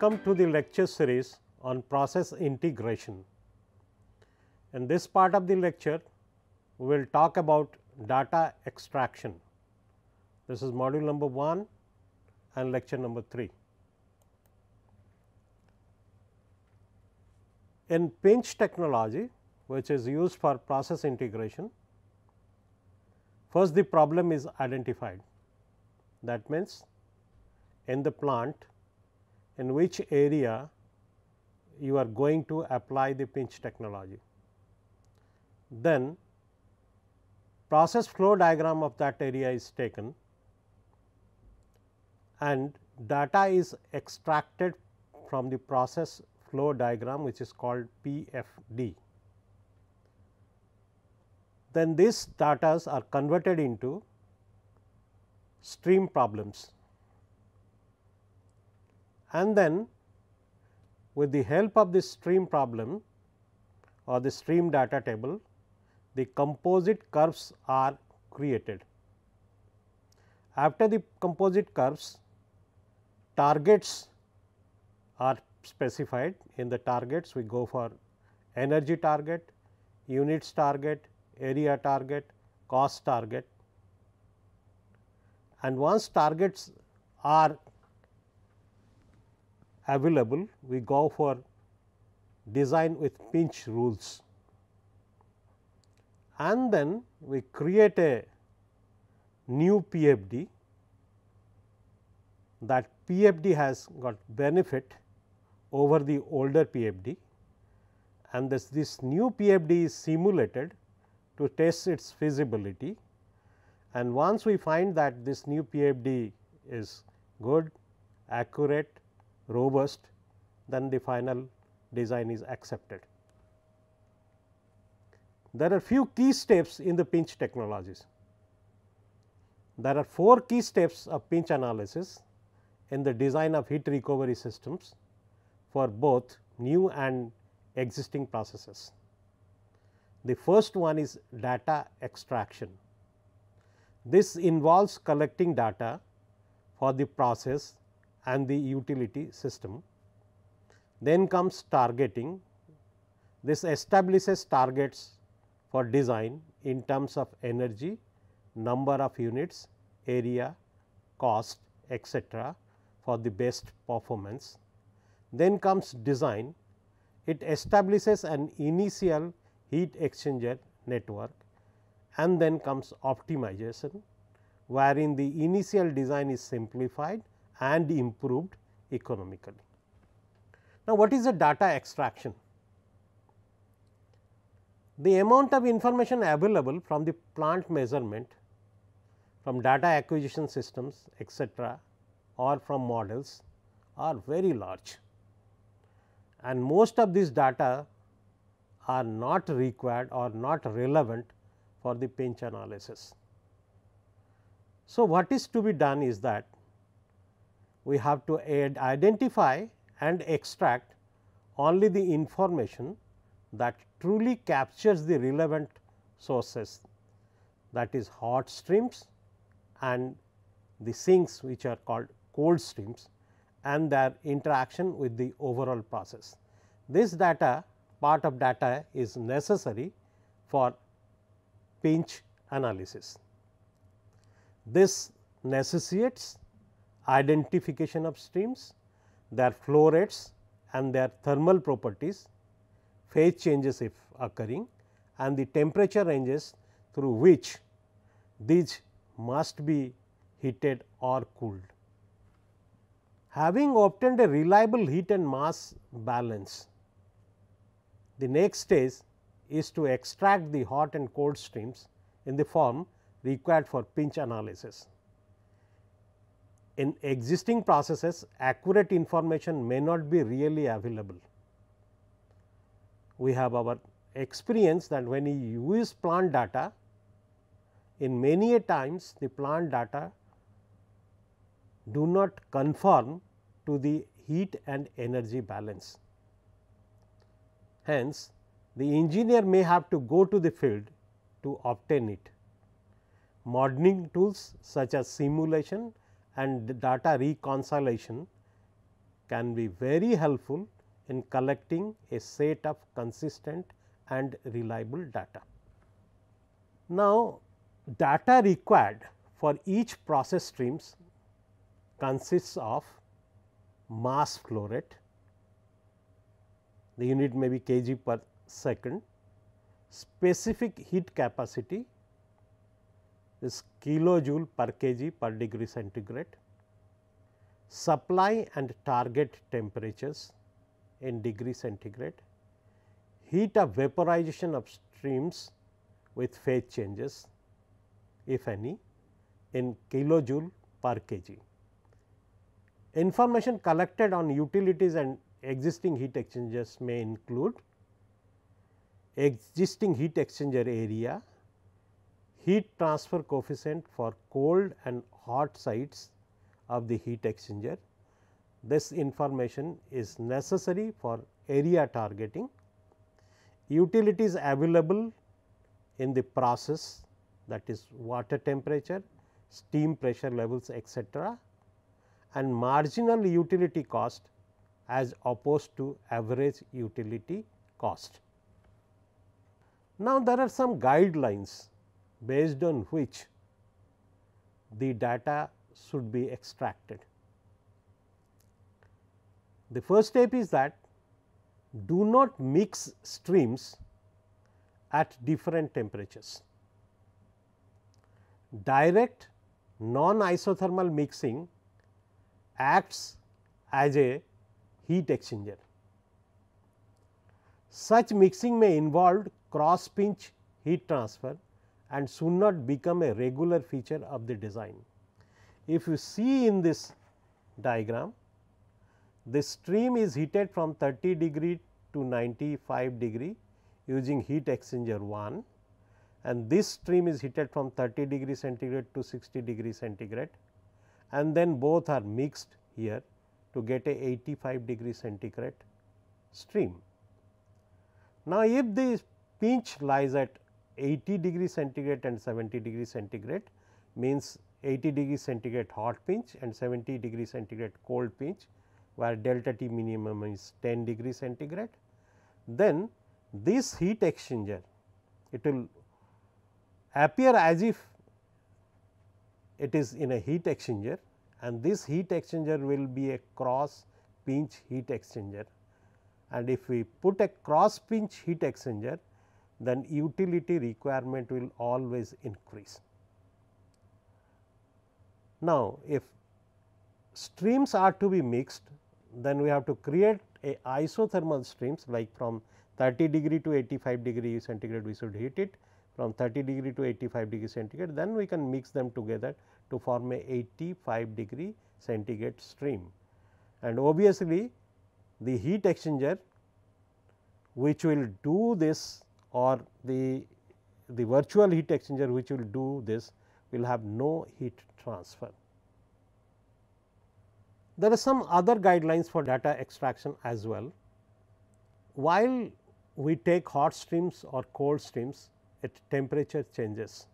Welcome to the lecture series on process integration. In this part of the lecture, we will talk about data extraction. This is module number 1 and lecture number 3. In pinch technology, which is used for process integration, first the problem is identified. That means, in the plant in which area you are going to apply the pinch technology. Then process flow diagram of that area is taken and data is extracted from the process flow diagram which is called PFD. Then these data are converted into stream problems and then with the help of this stream problem or the stream data table, the composite curves are created. After the composite curves, targets are specified. In the targets, we go for energy target, units target, area target, cost target. And once targets are available, we go for design with pinch rules and then we create a new PFD that PFD has got benefit over the older PFD and this, this new PFD is simulated to test its feasibility and once we find that this new PFD is good, accurate robust, then the final design is accepted. There are few key steps in the pinch technologies. There are four key steps of pinch analysis in the design of heat recovery systems for both new and existing processes. The first one is data extraction. This involves collecting data for the process and the utility system. Then comes targeting. This establishes targets for design in terms of energy, number of units, area, cost etc., for the best performance. Then comes design. It establishes an initial heat exchanger network and then comes optimization wherein the initial design is simplified and improved economically. Now, what is the data extraction? The amount of information available from the plant measurement, from data acquisition systems etc., or from models are very large and most of these data are not required or not relevant for the pinch analysis. So, what is to be done is that we have to add, identify and extract only the information that truly captures the relevant sources that is hot streams and the sinks which are called cold streams and their interaction with the overall process. This data part of data is necessary for pinch analysis. This necessitates identification of streams, their flow rates and their thermal properties, phase changes if occurring and the temperature ranges through which these must be heated or cooled. Having obtained a reliable heat and mass balance, the next stage is to extract the hot and cold streams in the form required for pinch analysis in existing processes accurate information may not be really available. We have our experience that when you use plant data in many a times the plant data do not conform to the heat and energy balance. Hence, the engineer may have to go to the field to obtain it. Modeling tools such as simulation and data reconciliation can be very helpful in collecting a set of consistent and reliable data. Now, data required for each process streams consists of mass flow rate, the unit may be kg per second, specific heat capacity is kilojoule per kg per degree centigrade, supply and target temperatures in degree centigrade, heat of vaporization of streams with phase changes if any in kilojoule per kg. Information collected on utilities and existing heat exchangers may include existing heat exchanger area heat transfer coefficient for cold and hot sides of the heat exchanger. This information is necessary for area targeting. Utilities available in the process that is water temperature, steam pressure levels etc., and marginal utility cost as opposed to average utility cost. Now, there are some guidelines based on which the data should be extracted. The first step is that do not mix streams at different temperatures. Direct non-isothermal mixing acts as a heat exchanger. Such mixing may involve cross pinch heat transfer and should not become a regular feature of the design. If you see in this diagram, the stream is heated from 30 degree to 95 degree using heat exchanger 1 and this stream is heated from 30 degree centigrade to 60 degree centigrade and then both are mixed here to get a 85 degree centigrade stream. Now, if the pinch lies at 80 degree centigrade and 70 degree centigrade means 80 degree centigrade hot pinch and 70 degree centigrade cold pinch where delta T minimum is 10 degree centigrade. Then this heat exchanger it will appear as if it is in a heat exchanger and this heat exchanger will be a cross pinch heat exchanger. And if we put a cross pinch heat exchanger then utility requirement will always increase. Now, if streams are to be mixed, then we have to create a isothermal streams like from 30 degree to 85 degree centigrade we should heat it from 30 degree to 85 degree centigrade then we can mix them together to form a 85 degree centigrade stream. And obviously, the heat exchanger which will do this or the, the virtual heat exchanger which will do this will have no heat transfer. There are some other guidelines for data extraction as well. While we take hot streams or cold streams at temperature changes,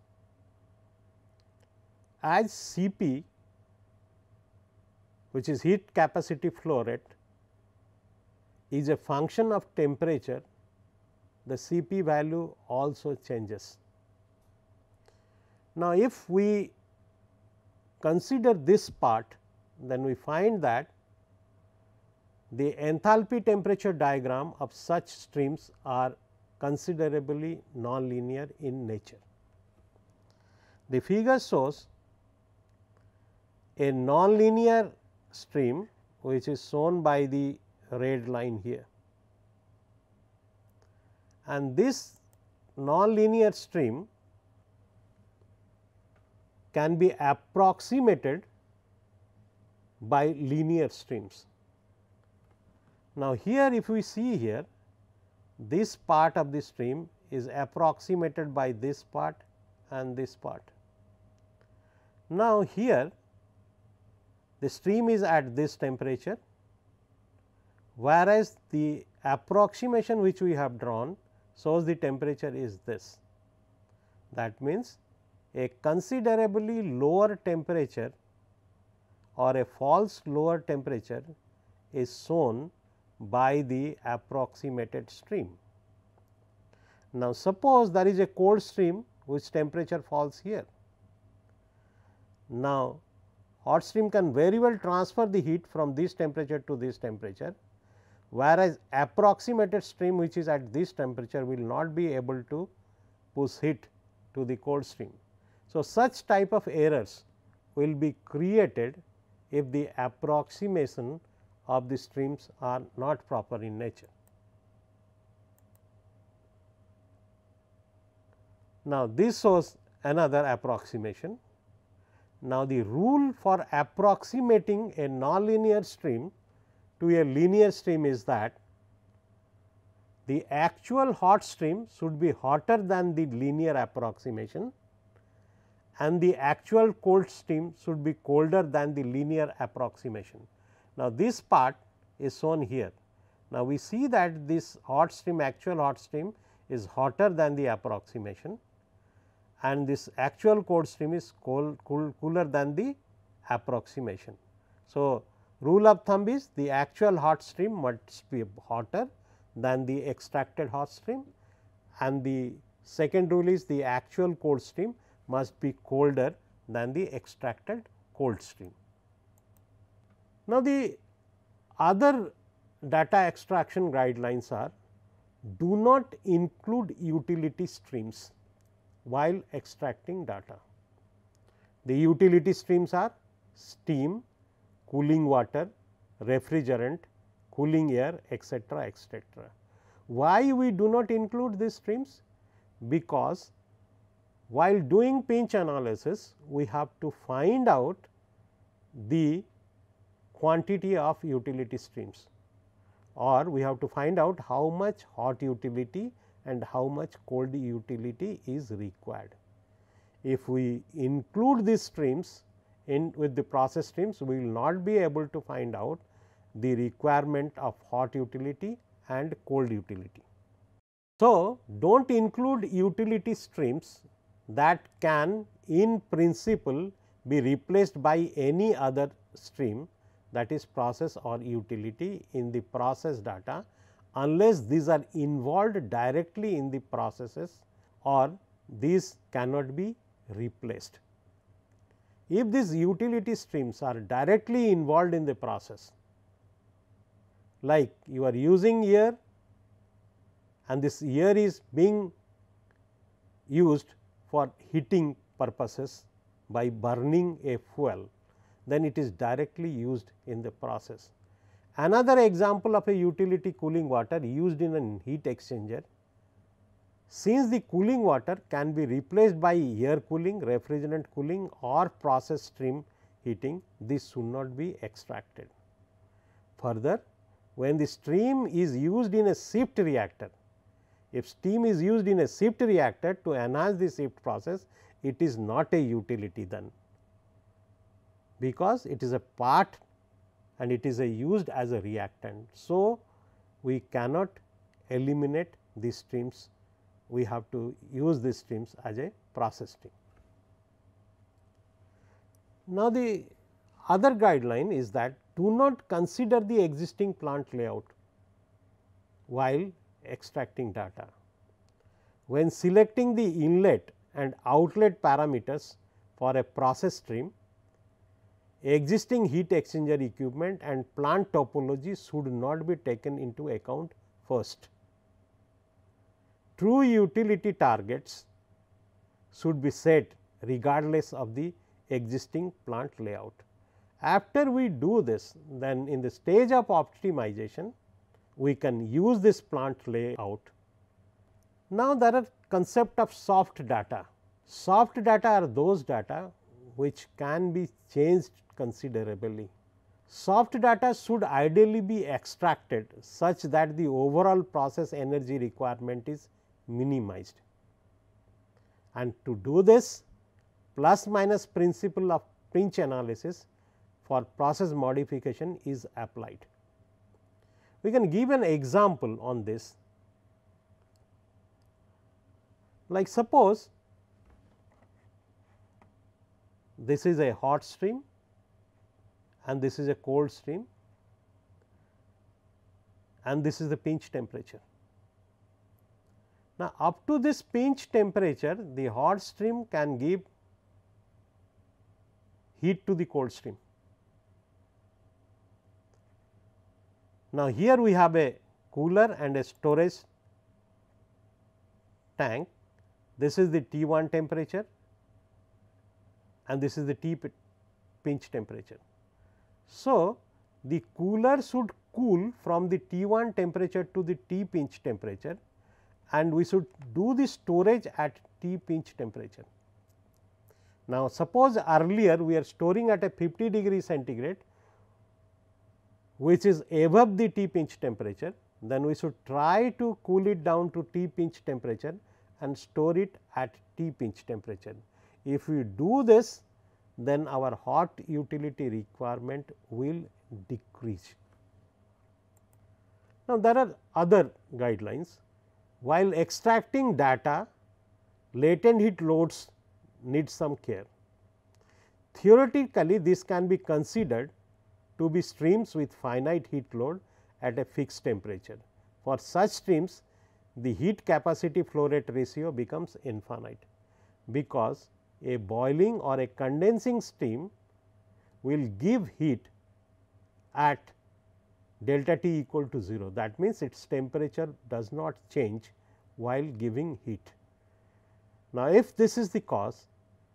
as Cp which is heat capacity flow rate is a function of temperature the Cp value also changes. Now, if we consider this part then we find that the enthalpy temperature diagram of such streams are considerably nonlinear in nature. The figure shows a nonlinear stream which is shown by the red line here and this nonlinear stream can be approximated by linear streams. Now, here if we see here this part of the stream is approximated by this part and this part. Now, here the stream is at this temperature whereas, the approximation which we have drawn shows the temperature is this. That means, a considerably lower temperature or a false lower temperature is shown by the approximated stream. Now, suppose there is a cold stream whose temperature falls here. Now, hot stream can very well transfer the heat from this temperature to this temperature whereas approximated stream which is at this temperature will not be able to push heat to the cold stream. So, such type of errors will be created if the approximation of the streams are not proper in nature. Now, this shows another approximation. Now, the rule for approximating a nonlinear stream to a linear stream is that the actual hot stream should be hotter than the linear approximation and the actual cold stream should be colder than the linear approximation. Now, this part is shown here. Now, we see that this hot stream actual hot stream is hotter than the approximation and this actual cold stream is cold, cool, cooler than the approximation. So, Rule of thumb is the actual hot stream must be hotter than the extracted hot stream and the second rule is the actual cold stream must be colder than the extracted cold stream. Now, the other data extraction guidelines are do not include utility streams while extracting data. The utility streams are steam, cooling water, refrigerant, cooling air etc., etc. Why we do not include these streams? Because while doing pinch analysis, we have to find out the quantity of utility streams or we have to find out how much hot utility and how much cold utility is required. If we include these streams, in with the process streams, we will not be able to find out the requirement of hot utility and cold utility. So, do not include utility streams that can in principle be replaced by any other stream that is process or utility in the process data unless these are involved directly in the processes or these cannot be replaced. If these utility streams are directly involved in the process, like you are using here, and this air is being used for heating purposes by burning a fuel, then it is directly used in the process. Another example of a utility cooling water used in a heat exchanger since the cooling water can be replaced by air cooling, refrigerant cooling or process stream heating, this should not be extracted. Further, when the stream is used in a shift reactor, if steam is used in a shift reactor to enhance the shift process, it is not a utility then, because it is a part and it is used as a reactant. So, we cannot eliminate these streams we have to use these streams as a process stream. Now, the other guideline is that do not consider the existing plant layout while extracting data. When selecting the inlet and outlet parameters for a process stream, existing heat exchanger equipment and plant topology should not be taken into account first true utility targets should be set regardless of the existing plant layout. After we do this, then in the stage of optimization, we can use this plant layout. Now, there are concept of soft data. Soft data are those data which can be changed considerably. Soft data should ideally be extracted such that the overall process energy requirement is minimized. And to do this plus minus principle of pinch analysis for process modification is applied. We can give an example on this. Like suppose this is a hot stream and this is a cold stream and this is the pinch temperature. Now, up to this pinch temperature the hot stream can give heat to the cold stream. Now, here we have a cooler and a storage tank. This is the T 1 temperature and this is the T pinch temperature. So, the cooler should cool from the T 1 temperature to the T pinch temperature and we should do the storage at T pinch temperature. Now, suppose earlier we are storing at a 50 degree centigrade which is above the T pinch temperature, then we should try to cool it down to T pinch temperature and store it at T pinch temperature. If we do this, then our hot utility requirement will decrease. Now, there are other guidelines while extracting data, latent heat loads need some care. Theoretically, this can be considered to be streams with finite heat load at a fixed temperature. For such streams, the heat capacity flow rate ratio becomes infinite, because a boiling or a condensing stream will give heat at delta T equal to 0 that means its temperature does not change while giving heat. Now, if this is the cause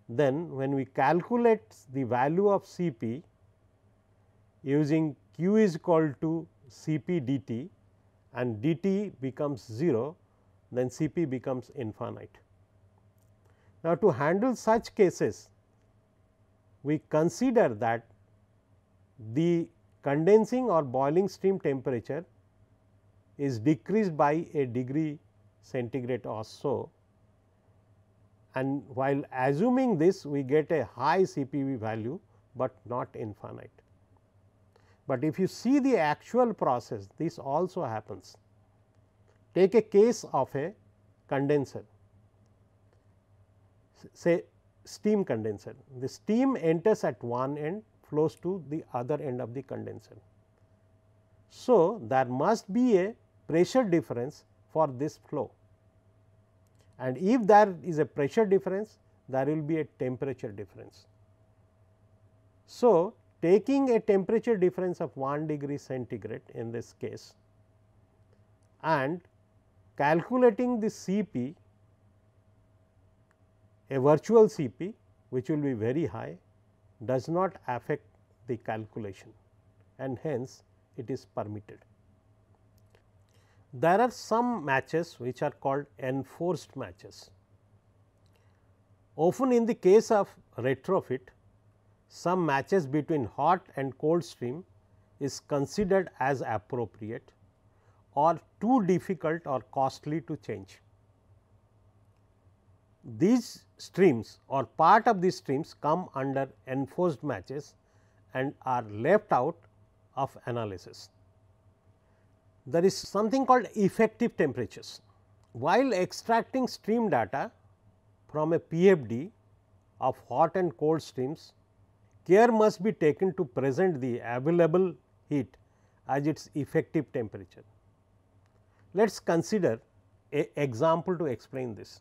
then when we calculate the value of Cp using q is equal to Cp dt and dt becomes 0 then Cp becomes infinite. Now, to handle such cases we consider that the condensing or boiling stream temperature is decreased by a degree centigrade or so and while assuming this we get a high CPV value, but not infinite. But if you see the actual process this also happens. Take a case of a condenser say steam condenser. The steam enters at one end flows to the other end of the condenser. So, there must be a pressure difference for this flow and if there is a pressure difference there will be a temperature difference. So, taking a temperature difference of 1 degree centigrade in this case and calculating the Cp a virtual Cp which will be very high does not affect the calculation and hence it is permitted. There are some matches which are called enforced matches. Often in the case of retrofit, some matches between hot and cold stream is considered as appropriate or too difficult or costly to change. These streams or part of these streams come under enforced matches and are left out of analysis. There is something called effective temperatures. While extracting stream data from a PFD of hot and cold streams, care must be taken to present the available heat as its effective temperature. Let us consider a example to explain this.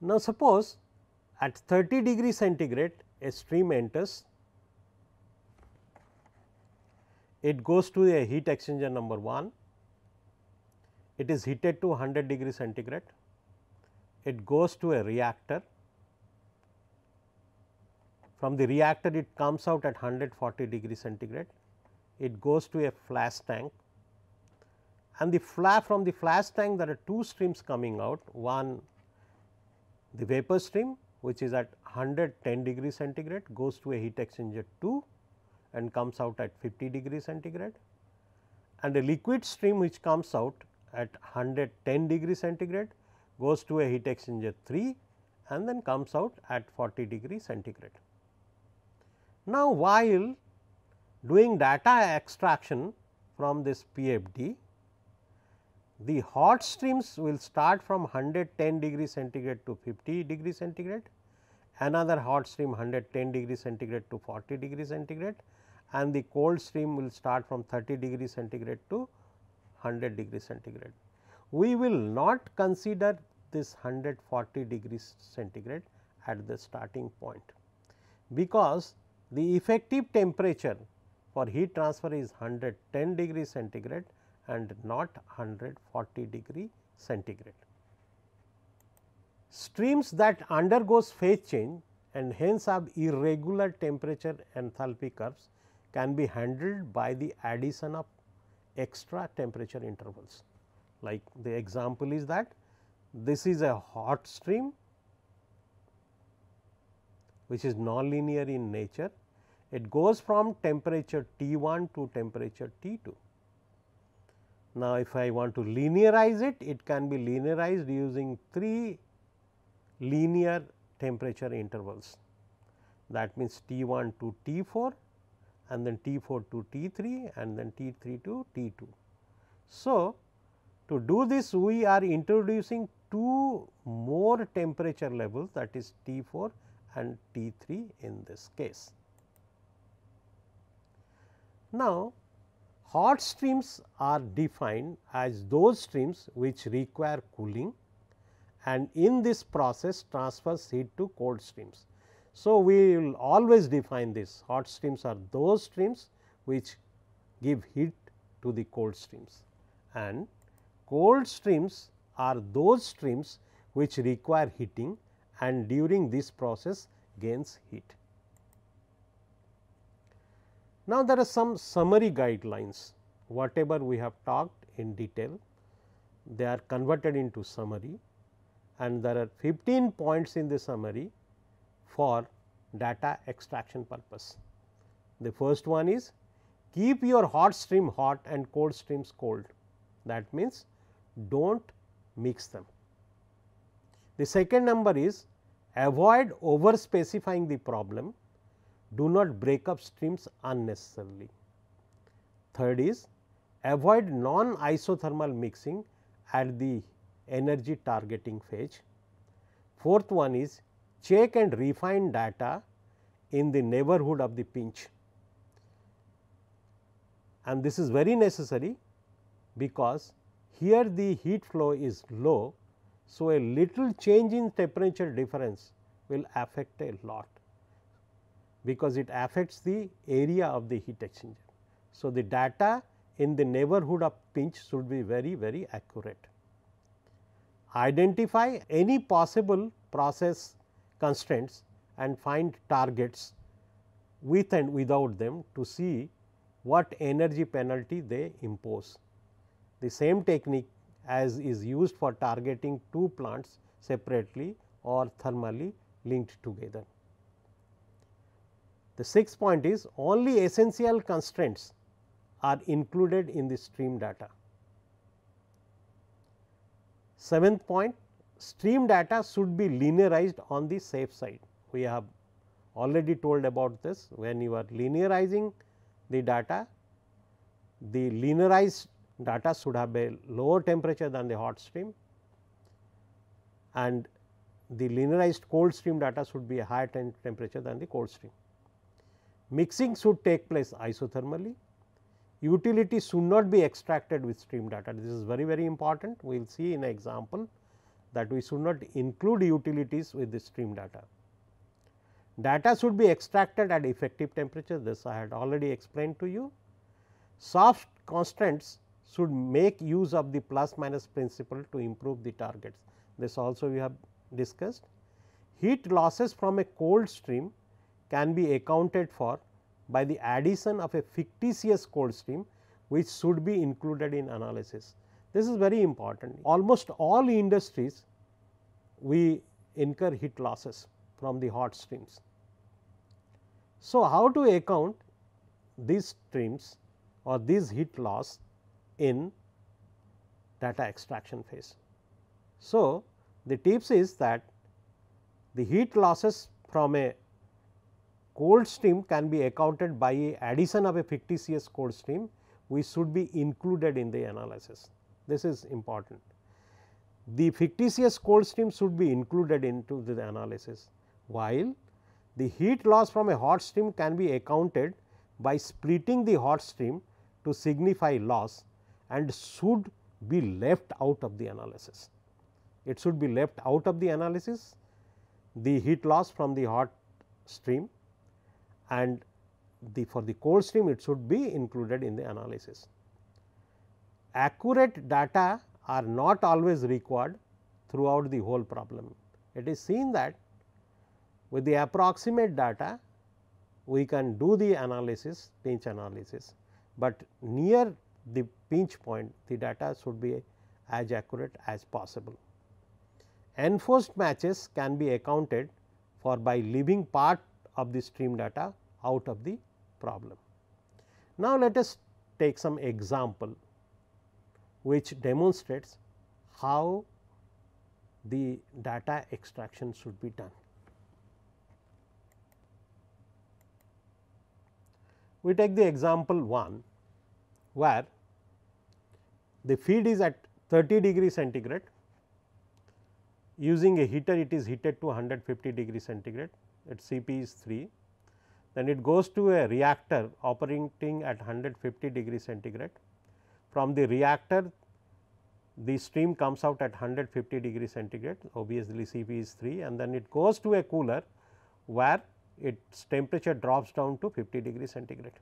Now, suppose at 30 degree centigrade a stream enters, it goes to a heat exchanger number 1, it is heated to 100 degree centigrade, it goes to a reactor, from the reactor it comes out at 140 degree centigrade, it goes to a flash tank and the flash from the flash tank there are two streams coming out, one the vapor stream which is at 110 degree centigrade goes to a heat exchanger 2 and comes out at 50 degree centigrade and a liquid stream which comes out at 110 degree centigrade goes to a heat exchanger 3 and then comes out at 40 degree centigrade. Now, while doing data extraction from this PFD, the hot streams will start from 110 degree centigrade to 50 degree centigrade, another hot stream 110 degree centigrade to 40 degree centigrade and the cold stream will start from 30 degree centigrade to 100 degree centigrade. We will not consider this 140 degree centigrade at the starting point, because the effective temperature for heat transfer is 110 degree centigrade and not 140 degree centigrade. Streams that undergoes phase change and hence have irregular temperature enthalpy curves can be handled by the addition of extra temperature intervals. Like the example is that this is a hot stream which is nonlinear in nature. It goes from temperature T 1 to temperature T 2 now, if I want to linearize it, it can be linearized using three linear temperature intervals. That means, T 1 to T 4 and then T 4 to T 3 and then T 3 to T 2. So, to do this we are introducing two more temperature levels that is T 4 and T 3 in this case. Now, Hot streams are defined as those streams which require cooling and in this process transfers heat to cold streams. So, we will always define this hot streams are those streams which give heat to the cold streams and cold streams are those streams which require heating and during this process gains heat. Now, there are some summary guidelines whatever we have talked in detail they are converted into summary and there are 15 points in the summary for data extraction purpose. The first one is keep your hot stream hot and cold streams cold that means, do not mix them. The second number is avoid over specifying the problem do not break up streams unnecessarily. Third is avoid non isothermal mixing at the energy targeting phase. Fourth one is check and refine data in the neighborhood of the pinch and this is very necessary because here the heat flow is low. So, a little change in temperature difference will affect a lot because it affects the area of the heat exchanger. So, the data in the neighborhood of pinch should be very very accurate. Identify any possible process constraints and find targets with and without them to see what energy penalty they impose. The same technique as is used for targeting two plants separately or thermally linked together. The sixth point is only essential constraints are included in the stream data. Seventh point stream data should be linearized on the safe side. We have already told about this when you are linearizing the data, the linearized data should have a lower temperature than the hot stream and the linearized cold stream data should be a higher temperature than the cold stream. Mixing should take place isothermally. Utility should not be extracted with stream data. This is very, very important. We will see in an example that we should not include utilities with the stream data. Data should be extracted at effective temperature. This I had already explained to you. Soft constants should make use of the plus minus principle to improve the targets. This also we have discussed. Heat losses from a cold stream can be accounted for by the addition of a fictitious cold stream which should be included in analysis. This is very important. Almost all industries we incur heat losses from the hot streams. So, how to account these streams or these heat loss in data extraction phase. So, the tips is that the heat losses from a cold stream can be accounted by addition of a fictitious cold stream which should be included in the analysis. This is important. The fictitious cold stream should be included into the analysis while the heat loss from a hot stream can be accounted by splitting the hot stream to signify loss and should be left out of the analysis. It should be left out of the analysis the heat loss from the hot stream and the for the cold stream it should be included in the analysis. Accurate data are not always required throughout the whole problem. It is seen that with the approximate data we can do the analysis pinch analysis, but near the pinch point the data should be as accurate as possible. Enforced matches can be accounted for by leaving part of the stream data out of the problem. Now, let us take some example which demonstrates how the data extraction should be done. We take the example 1 where the feed is at 30 degree centigrade using a heater it is heated to 150 degree centigrade its Cp is 3 then it goes to a reactor operating at 150 degree centigrade. From the reactor the stream comes out at 150 degree centigrade obviously Cp is 3 and then it goes to a cooler where its temperature drops down to 50 degree centigrade.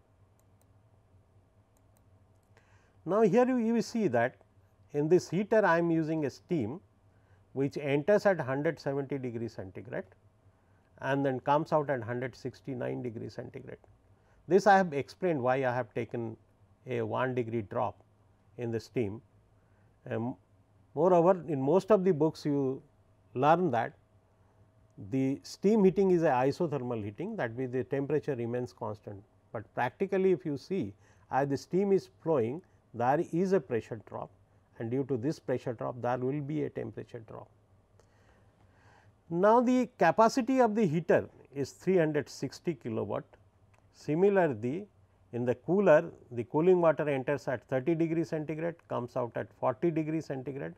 Now, here you, you see that in this heater I am using a steam which enters at 170 degree centigrade and then comes out at 169 degree centigrade. This I have explained why I have taken a 1 degree drop in the steam. Um, moreover, in most of the books you learn that the steam heating is a isothermal heating that means the temperature remains constant, but practically if you see as the steam is flowing there is a pressure drop and due to this pressure drop there will be a temperature drop. Now, the capacity of the heater is 360 kilowatt. Similarly, in the cooler, the cooling water enters at 30 degree centigrade, comes out at 40 degree centigrade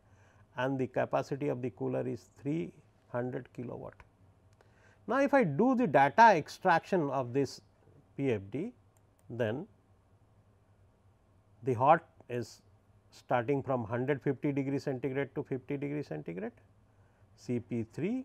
and the capacity of the cooler is 300 kilowatt. Now, if I do the data extraction of this PFD, then the hot is starting from 150 degree centigrade to 50 degree centigrade, CP 3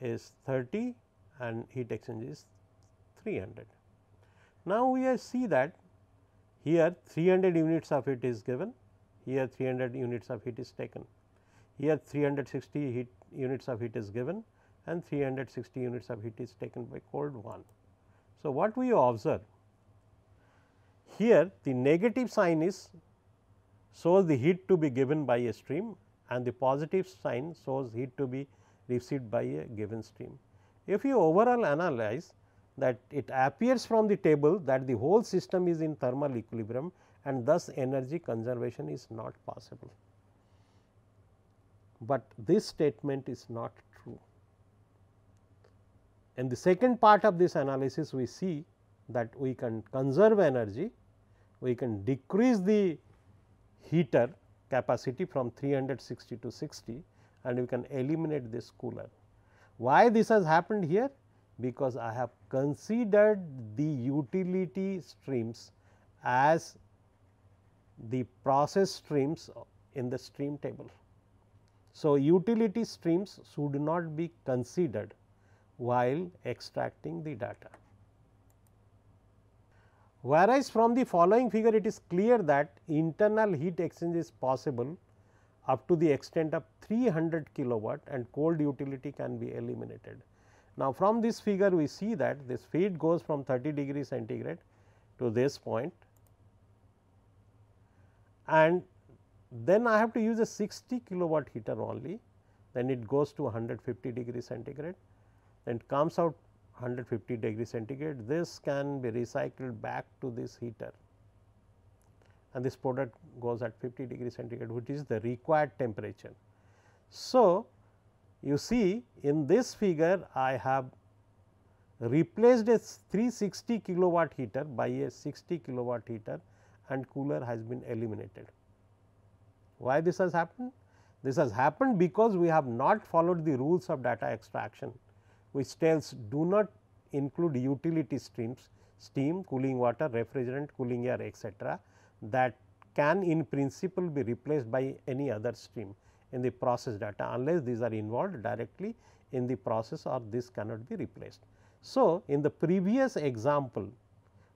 is 30 and heat exchange is 300. Now, we see that here 300 units of heat is given, here 300 units of heat is taken, here 360 heat units of heat is given and 360 units of heat is taken by cold one. So, what we observe here the negative sign is shows the heat to be given by a stream and the positive sign shows heat to be received by a given stream. If you overall analyze that it appears from the table that the whole system is in thermal equilibrium and thus energy conservation is not possible. But this statement is not true. In the second part of this analysis we see that we can conserve energy, we can decrease the heater capacity from 360 to 60 and you can eliminate this cooler. Why this has happened here? Because I have considered the utility streams as the process streams in the stream table. So, utility streams should not be considered while extracting the data. Whereas, from the following figure it is clear that internal heat exchange is possible up to the extent of 300 kilowatt and cold utility can be eliminated. Now, from this figure we see that this feed goes from 30 degree centigrade to this point and then I have to use a 60 kilowatt heater only then it goes to 150 degree centigrade then comes out 150 degree centigrade this can be recycled back to this heater and this product goes at 50 degree centigrade which is the required temperature. So, you see in this figure I have replaced a 360 kilowatt heater by a 60 kilowatt heater and cooler has been eliminated. Why this has happened? This has happened because we have not followed the rules of data extraction which tells do not include utility streams, steam, cooling water, refrigerant, cooling air etc that can in principle be replaced by any other stream in the process data unless these are involved directly in the process or this cannot be replaced. So, in the previous example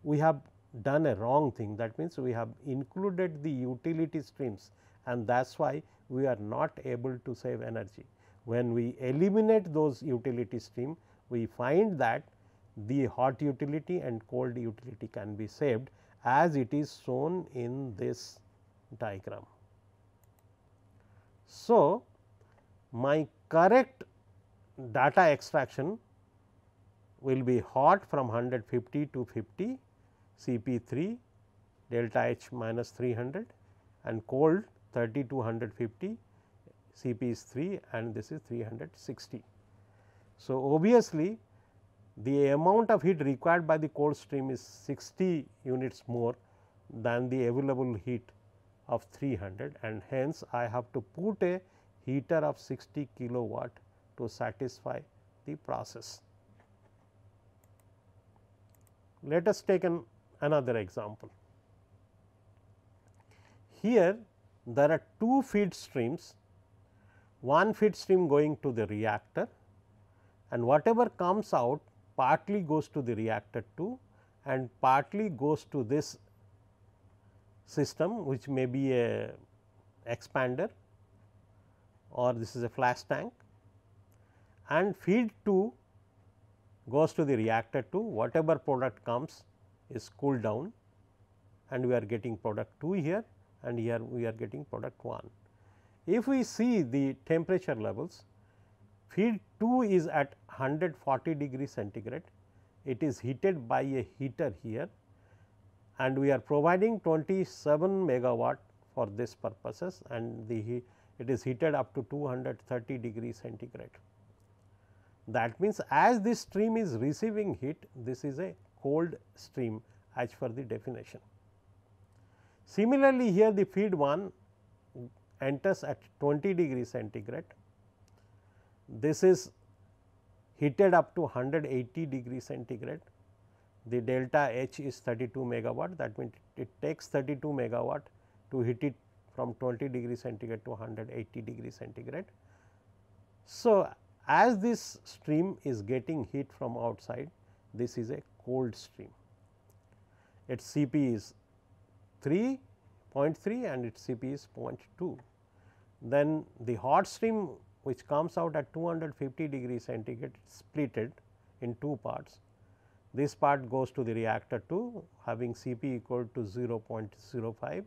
we have done a wrong thing that means we have included the utility streams and that is why we are not able to save energy. When we eliminate those utility stream we find that the hot utility and cold utility can be saved as it is shown in this diagram. So, my correct data extraction will be hot from 150 to 50 Cp 3 delta H minus 300 and cold 30 to 150 Cp is 3 and this is 360. So, obviously, the amount of heat required by the cold stream is 60 units more than the available heat of 300 and hence I have to put a heater of 60 kilowatt to satisfy the process. Let us take an another example. Here there are two feed streams, one feed stream going to the reactor and whatever comes out partly goes to the reactor 2 and partly goes to this system which may be a expander or this is a flash tank and feed 2 goes to the reactor 2 whatever product comes is cooled down and we are getting product 2 here and here we are getting product 1. If we see the temperature levels Feed 2 is at 140 degree centigrade. It is heated by a heater here and we are providing 27 megawatt for this purposes and the it is heated up to 230 degree centigrade. That means, as this stream is receiving heat, this is a cold stream as per the definition. Similarly, here the feed 1 enters at 20 degree centigrade this is heated up to 180 degree centigrade. The delta H is 32 megawatt that means it takes 32 megawatt to heat it from 20 degree centigrade to 180 degree centigrade. So, as this stream is getting heat from outside this is a cold stream. Its Cp is 3.3 and its Cp is 0.2. Then the hot stream which comes out at 250 degree centigrade splitted in two parts. This part goes to the reactor 2 having Cp equal to 0.05.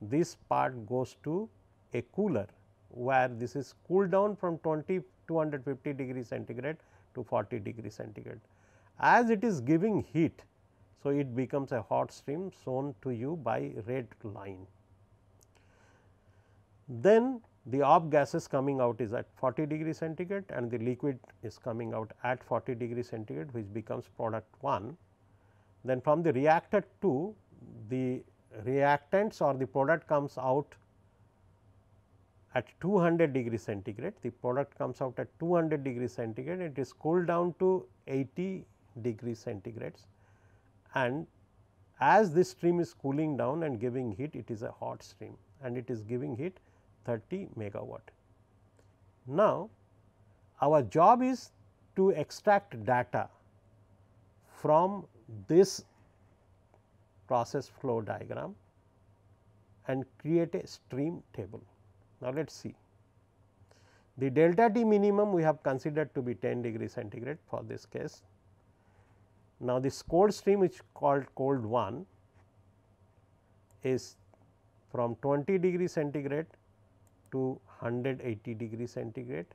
This part goes to a cooler where this is cooled down from 20 250 degree centigrade to 40 degree centigrade. As it is giving heat, so it becomes a hot stream shown to you by red line. Then the off gases coming out is at 40 degree centigrade and the liquid is coming out at 40 degree centigrade which becomes product 1. Then from the reactor 2 the reactants or the product comes out at 200 degree centigrade, the product comes out at 200 degree centigrade, it is cooled down to 80 degree centigrades and as this stream is cooling down and giving heat, it is a hot stream and it is giving heat 30 megawatt. Now, our job is to extract data from this process flow diagram and create a stream table. Now, let us see. The delta T minimum we have considered to be 10 degree centigrade for this case. Now, this cold stream which called cold 1 is from 20 degree centigrade to 180 degree centigrade.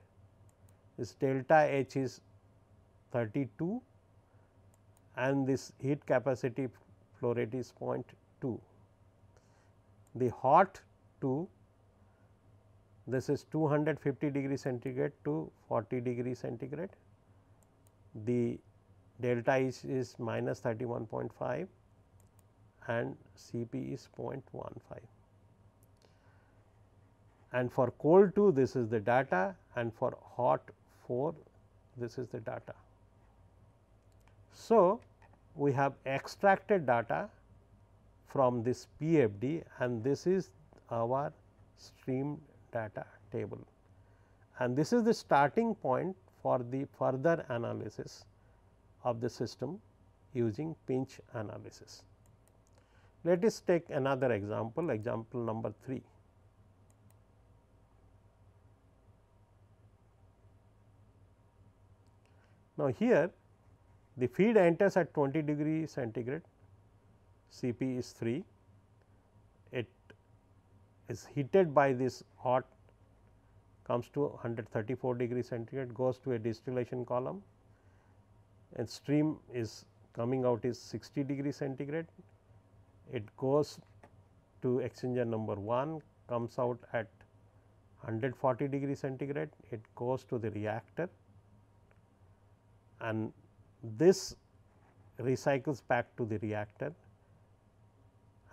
This delta H is 32 and this heat capacity flow rate is 0.2. The hot to this is 250 degree centigrade to 40 degree centigrade. The delta H is minus 31.5 and Cp is 0.15 and for cold 2 this is the data and for hot 4 this is the data. So, we have extracted data from this PFD and this is our stream data table and this is the starting point for the further analysis of the system using pinch analysis. Let us take another example, example number 3. Now, here the feed enters at 20 degree centigrade, Cp is 3, it is heated by this hot comes to 134 degree centigrade goes to a distillation column and stream is coming out is 60 degree centigrade. It goes to exchanger number 1 comes out at 140 degree centigrade, it goes to the reactor and this recycles back to the reactor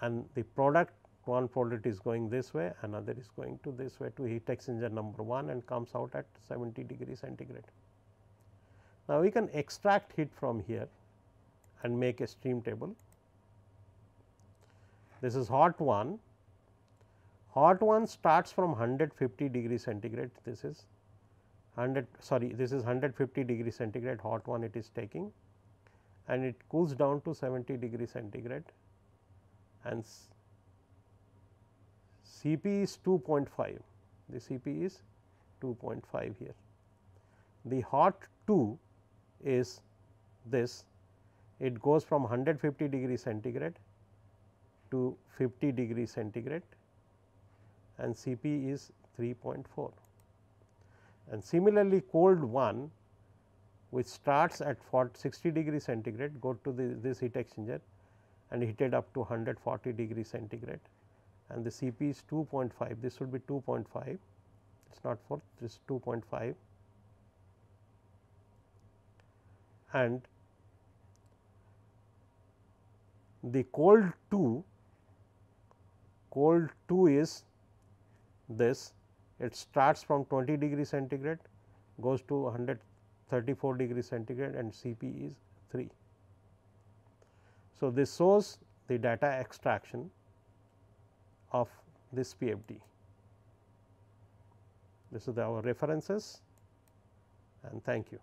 and the product one product is going this way another is going to this way to heat exchanger number 1 and comes out at 70 degree centigrade. Now, we can extract heat from here and make a stream table. This is hot one, hot one starts from 150 degree centigrade this is 100 sorry this is 150 degree centigrade hot one it is taking and it cools down to 70 degree centigrade and Cp is 2.5 the Cp is 2.5 here. The hot 2 is this it goes from 150 degree centigrade to 50 degree centigrade and Cp is 3.4. And similarly, cold 1 which starts at 60 degree centigrade go to the, this heat exchanger and heated up to 140 degree centigrade and the CP is 2.5 this would be 2.5 it is not 4 this is 2.5 and the cold 2 cold 2 is this it starts from 20 degree centigrade goes to 134 degree centigrade and Cp is 3. So, this shows the data extraction of this PFD. This is our references and thank you.